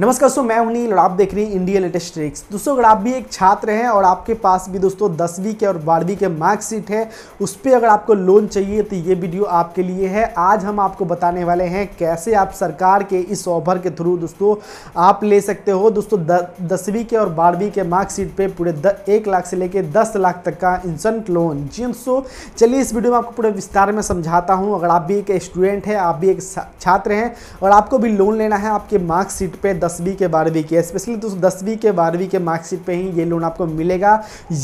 नमस्कार दोस्तों मैं हूं नील और आप देख रही हैं इंडिया लेटेस्ट ट्रिक्स दोस्तों अगर आप भी एक छात्र हैं और आपके पास भी दोस्तों दसवीं के और बारहवीं के मार्कशीट है उस पर अगर आपको लोन चाहिए तो ये वीडियो आपके लिए है आज हम आपको बताने वाले हैं कैसे आप सरकार के इस ऑफर के थ्रू दोस्तों आप ले सकते हो दोस्तों दसवीं के और बारहवीं के मार्कशीट पर पूरे द, एक लाख से लेकर दस लाख तक का इंस्टेंट लोन जी दोस्तों चलिए इस वीडियो में आपको पूरे विस्तार में समझाता हूँ अगर आप भी एक स्टूडेंट हैं आप भी एक छात्र हैं और आपको भी लोन लेना है आपके मार्कशीट पर दसवीं के बारहवीं के स्पेशली दोस्तों दसवीं के बारहवीं के मार्कशीट पे ही ये लोन आपको मिलेगा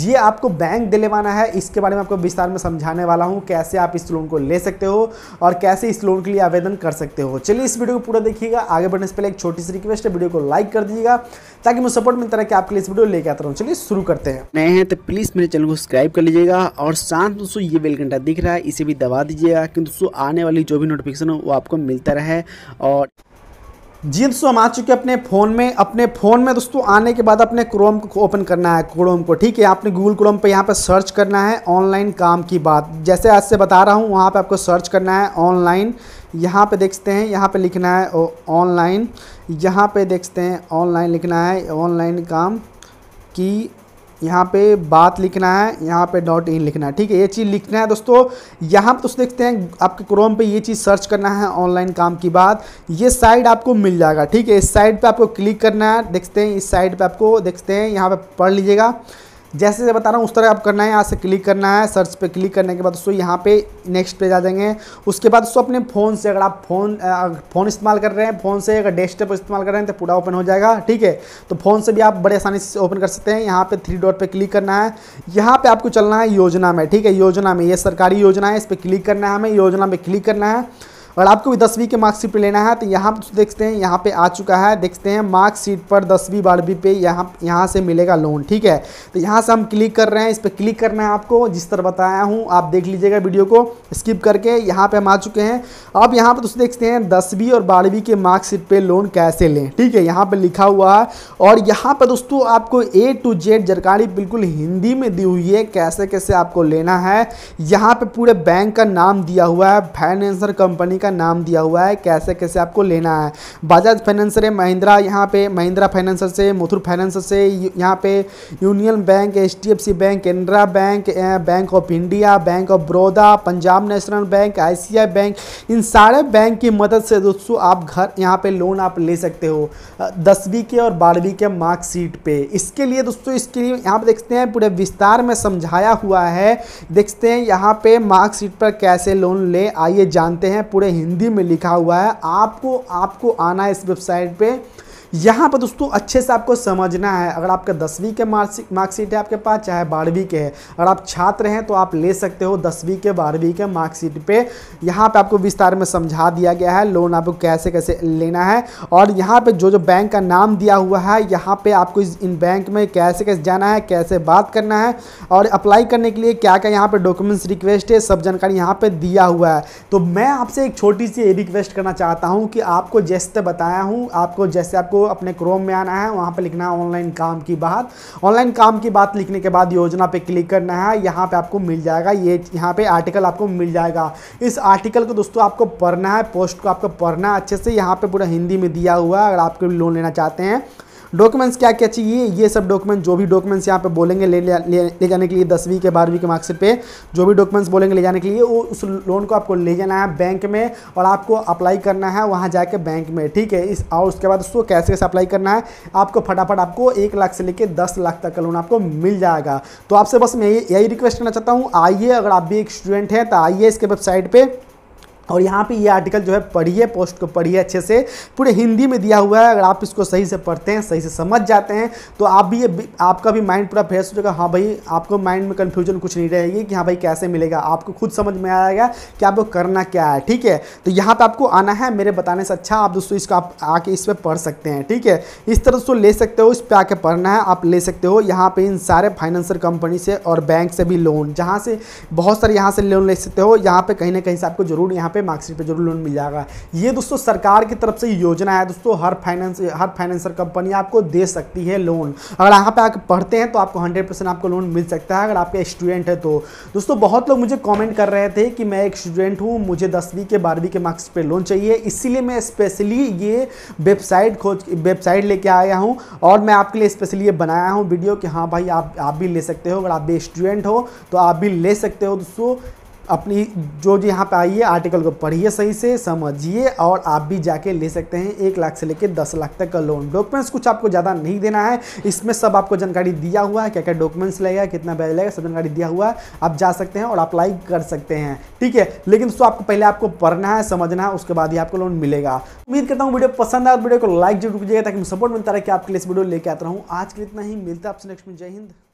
ये आपको बैंक दिलवाना है इसके बारे में आपको विस्तार में समझाने वाला हूँ कैसे आप इस लोन को ले सकते हो और कैसे इस लोन के लिए आवेदन कर सकते हो चलिए इस वीडियो को पूरा देखिएगा आगे बढ़ने से पहले एक छोटी सी रिक्वेस्ट है वीडियो को लाइक कर दीजिएगा ताकि मैं सपोर्ट मिलता रहे आपके लिए इस वीडियो लेके आता रहूँ चलिए शुरू करते हैं नए हैं तो प्लीज़ मेरे चैनल को सब्सक्राइब कर लीजिएगा और साथ दोस्तों ये बेल घंटा दिख रहा है इसे भी दबा दीजिएगा क्योंकि दोस्तों आने वाली जो भी नोटिफिकेशन हो वो आपको मिलता रहे और जी दोस्तों हम आ चुके अपने फ़ोन में अपने फ़ोन में दोस्तों आने के बाद अपने क्रोम को ओपन करना है क्रोम को ठीक है आपने गूगल क्रोम पे यहाँ पे सर्च करना है ऑनलाइन काम की बात जैसे आज से बता रहा हूँ वहाँ पे आपको सर्च करना है ऑनलाइन यहाँ पे देखते हैं यहाँ पे लिखना है ऑनलाइन यहाँ पे देखते हैं ऑनलाइन लिखना है ऑनलाइन काम की यहाँ पे बात लिखना है यहाँ पे डॉट इन लिखना है ठीक है ये चीज़ लिखना है दोस्तों यहाँ पर दोस्तों देखते हैं आपके क्रोम पे ये चीज़ सर्च करना है ऑनलाइन काम की बात ये साइड आपको मिल जाएगा ठीक है इस साइड पे आपको क्लिक करना है देखते हैं इस साइड पे आपको देखते हैं यहाँ पे पढ़ लीजिएगा जैसे जैसे बता रहा हूँ उस तरह आप करना है यहाँ से क्लिक करना है सर्च पे क्लिक करने के बाद उसको यहाँ पे नेक्स्ट पे जा जाएंगे उसके बाद उसको अपने फ़ोन से अगर आप फ़ोन फ़ोन इस्तेमाल कर रहे हैं फ़ोन से अगर डेस्कटॉप इस्तेमाल कर रहे हैं तो पूरा ओपन हो जाएगा ठीक है तो फ़ोन से भी आप बड़े आसानी से ओपन कर सकते हैं यहाँ पर थ्री डॉट पर क्लिक करना है यहाँ पर आपको चलना है योजना में ठीक है योजना में ये सरकारी योजना है इस पर क्लिक करना है हमें योजना में क्लिक करना है और आपको भी दसवीं के मार्कशीट पर लेना है तो यहाँ पर देखते हैं यहाँ पे आ चुका है देखते हैं मार्कशीट पर दसवीं बारहवीं पे यहाँ यहाँ से मिलेगा लोन ठीक है तो यहाँ से हम क्लिक कर रहे हैं इस पर क्लिक करना है आपको जिस तरह बताया हूँ आप देख लीजिएगा वीडियो को स्किप करके यहाँ पर हम आ चुके हैं अब यहाँ पर तो देखते हैं दसवीं और बारहवीं के मार्कशीट पर लोन कैसे लें ठीक है यहाँ पर लिखा हुआ है और यहाँ पर दोस्तों आपको ए टू जेड जानकारी बिल्कुल हिंदी में दी हुई है कैसे कैसे आपको लेना है यहाँ पर पूरे बैंक का नाम दिया हुआ है फाइनेंसर कंपनी का नाम दिया हुआ है कैसे कैसे आपको लेना है बजाज फाइनेंसर है महिंद्रा यहाँ पे महिंद्रा फाइनेंसर से मुथुर फाइनेंसर से यहाँ पे union bank H bank Canara bank bank of India bank of Baroda Punjab national bank I bank इन सारे बैंक की मदद से दोस्तों आप घर यहाँ पे लोन आप ले सकते हो दसवीं के और बारहवीं के मार्कशीट पे इसके लिए दोस्तों इसके लिए यहाँ पे देखते हैं पूरे विस्तार में समझाया हुआ है देखते हैं यहाँ पे मार्कशीट पर कैसे लोन ले आइए जानते हैं पूरे हिंदी में लिखा हुआ है आपको आपको आना है इस वेबसाइट पे यहाँ पर दोस्तों अच्छे से आपको समझना है अगर आपका दसवीं के मार्कशीट मार्कशीट है आपके पास चाहे बारहवीं के है अगर आप छात्र हैं तो आप ले सकते हो दसवीं के बारहवीं के मार्कशीट पे यहाँ पे आपको विस्तार में समझा दिया गया है लोन आपको कैसे कैसे लेना है और यहाँ पे जो जो बैंक का नाम दिया हुआ है यहाँ पे आपको इन बैंक में कैसे कैसे जाना है कैसे बात करना है और अप्लाई करने के लिए क्या क्या यहाँ पर डॉक्यूमेंट्स रिक्वेस्ट है सब जानकारी यहाँ पर दिया हुआ है तो मैं आपसे एक छोटी सी रिक्वेस्ट करना चाहता हूँ कि आपको जैसे बताया हूँ आपको जैसे आपको अपने क्रोम में आना है वहाँ पर लिखना है ऑनलाइन काम की बात ऑनलाइन काम की बात लिखने के बाद योजना पर क्लिक करना है यहाँ पर आपको मिल जाएगा ये यहाँ पर आर्टिकल आपको मिल जाएगा इस आर्टिकल को दोस्तों आपको पढ़ना है पोस्ट को आपको पढ़ना है अच्छे से यहाँ पर पूरा हिंदी में दिया हुआ है अगर आपको लोन लेना चाहते हैं डॉक्यूमेंट्स क्या क्या चाहिए ये सब डॉक्यूमेंट जो भी डॉक्यूमेंट्स यहाँ पे बोलेंगे ले ले, ले जाने के लिए दसवीं के बारहवीं के मार्क्सिट पे जो भी डॉक्यूमेंट्स बोलेंगे ले जाने के लिए वो उस लोन को आपको ले जाना है बैंक में और आपको अप्लाई करना है वहाँ जाके बैंक में ठीक है इस और उसके बाद उसको कैसे कैसे अप्लाई करना है आपको फटाफट आपको एक लाख से लेकर दस लाख तक का लोन आपको मिल जाएगा तो आपसे बस मैं यही रिक्वेस्ट करना चाहता हूँ आइए अगर आप भी एक स्टूडेंट हैं तो आइए इसके वेबसाइट पर और यहाँ पे ये आर्टिकल जो है पढ़िए पोस्ट को पढ़िए अच्छे से पूरे हिंदी में दिया हुआ है अगर आप इसको सही से पढ़ते हैं सही से समझ जाते हैं तो आप भी ये आपका भी माइंड पूरा फ्रेश हो जाएगा हाँ भाई आपको माइंड में कन्फ्यूजन कुछ नहीं रहेगी कि हाँ भाई कैसे मिलेगा आपको खुद समझ में आएगा कि आपको करना क्या है ठीक है तो यहाँ पर आपको आना है मेरे बताने से अच्छा आप दोस्तों इसको आप आके इस पर पढ़ सकते हैं ठीक है इस तरह दोस्तों ले सकते हो इस पर आके पढ़ना है आप ले सकते हो यहाँ पर इन सारे फाइनेंशियल कंपनी से और बैंक से भी लोन जहाँ से बहुत सारे यहाँ से लोन ले सकते हो यहाँ पर कहीं ना कहीं से आपको जरूर यहाँ पर पे मार्कशीट पे जरूर लोन मिल जाएगा ये दोस्तों सरकार की तरफ से योजना है दोस्तों हर फाइनेंस हर फाइनेंसर कंपनी आपको दे सकती है लोन अगर यहाँ पे आप पढ़ते हैं तो आपको हंड्रेड आपको लोन मिल सकता है अगर आपके स्टूडेंट है तो दोस्तों बहुत लोग मुझे कॉमेंट कर रहे थे कि मैं एक स्टूडेंट हूँ मुझे दसवीं के बारहवीं के मार्क्स पर लोन चाहिए इसीलिए मैं स्पेशली ये वेबसाइट खोज वेबसाइट लेके आया हूँ और मैं आपके लिए स्पेशली ये बनाया हूँ वीडियो कि हाँ भाई आप भी ले सकते हो अगर आप भी स्टूडेंट हो तो आप भी ले सकते हो दोस्तों अपनी जो जो यहाँ पे आई है आर्टिकल को पढ़िए सही से समझिए और आप भी जाके ले सकते हैं एक लाख से लेकर दस लाख तक का लोन डॉक्यूमेंट्स कुछ आपको ज़्यादा नहीं देना है इसमें सब आपको जानकारी दिया हुआ है क्या क्या डॉक्यूमेंट्स लगेगा कितना ब्याज लगेगा सब जानकारी दिया हुआ है आप जा सकते हैं और अप्लाई कर सकते हैं ठीक है लेकिन दोस्तों आपको पहले आपको पढ़ना है समझना है उसके बाद ही आपको लोन मिलेगा उम्मीद करता हूँ वीडियो पसंद आया वीडियो को लाइक जरूर कीजिएगा ताकि सपोर्ट मिलता रहा कि आपके लिए इस वीडियो लेके आता हूँ आज के लिए इतना ही मिलता है आपसे नेक्स्ट में जय हिंद